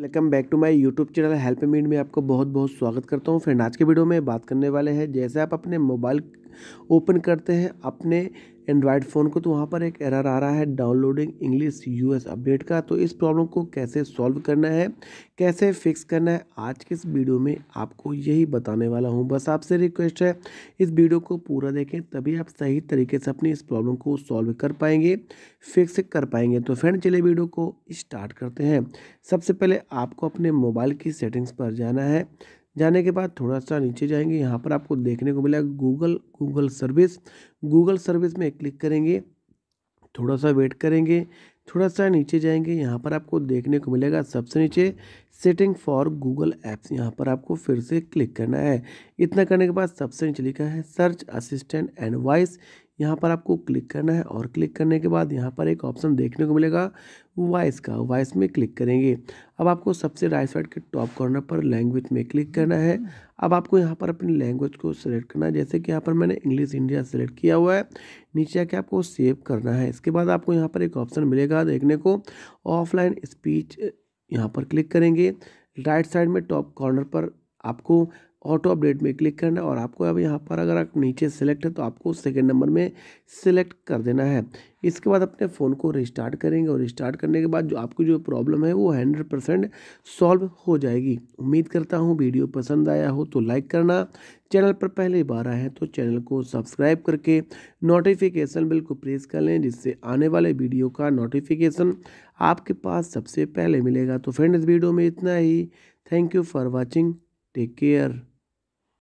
welcome back to my YouTube channel help मीड में आपको बहुत बहुत स्वागत करता हूं फ्रेंड आज के वीडियो में बात करने वाले हैं जैसे आप अपने मोबाइल ओपन करते हैं अपने एंड्रॉयड फ़ोन को तो वहाँ पर एक एरर आ रहा है डाउनलोडिंग इंग्लिश यूएस अपडेट का तो इस प्रॉब्लम को कैसे सॉल्व करना है कैसे फिक्स करना है आज के इस वीडियो में आपको यही बताने वाला हूँ बस आपसे रिक्वेस्ट है इस वीडियो को पूरा देखें तभी आप सही तरीके से अपनी इस प्रॉब्लम को सॉल्व कर पाएंगे फिक्स कर पाएंगे तो फ्रेंड चले वीडियो को स्टार्ट करते हैं सबसे पहले आपको अपने मोबाइल की सेटिंग्स पर जाना है जाने के बाद थोड़ा सा नीचे जाएंगे यहाँ पर आपको देखने को मिलेगा Google Google service Google service में क्लिक करेंगे थोड़ा सा वेट करेंगे थोड़ा सा नीचे जाएंगे यहाँ पर आपको देखने को मिलेगा सबसे नीचे सेटिंग फॉर गूगल ऐप्स यहाँ पर आपको फिर से क्लिक करना है इतना करने के बाद सबसे नीचे लिखा है सर्च असिस्टेंट एंड वॉइस यहाँ पर आपको क्लिक करना है और क्लिक करने के बाद यहाँ पर एक ऑप्शन देखने को मिलेगा वॉइस का वॉइस में क्लिक करेंगे अब आपको सबसे राइट साइड के टॉप कॉर्नर पर लैंग्वेज में क्लिक करना है अब आपको यहाँ पर अपनी लैंग्वेज को सिलेक्ट करना है जैसे कि यहाँ पर मैंने इंग्लिश इंडिया सेलेक्ट किया हुआ है नीचे आके आपको सेव करना है इसके बाद आपको यहाँ पर एक ऑप्शन मिलेगा देखने को ऑफलाइन स्पीच यहाँ पर क्लिक करेंगे राइट साइड में टॉप कॉर्नर पर आपको ऑटो अपडेट में क्लिक करना और आपको अब यहाँ पर अगर आप नीचे सेलेक्ट है तो आपको सेकेंड नंबर में सेलेक्ट कर देना है इसके बाद अपने फ़ोन को रिस्टार्ट करेंगे और रिस्टार्ट करने के बाद जो आपकी जो प्रॉब्लम है वो हंड्रेड परसेंट सॉल्व हो जाएगी उम्मीद करता हूँ वीडियो पसंद आया हो तो लाइक करना चैनल पर पहली बार आए हैं तो चैनल को सब्सक्राइब करके नोटिफिकेशन बिल को प्रेस कर लें जिससे आने वाले वीडियो का नोटिफिकेशन आपके पास सबसे पहले मिलेगा तो फ्रेंड इस वीडियो में इतना ही thank you for watching take care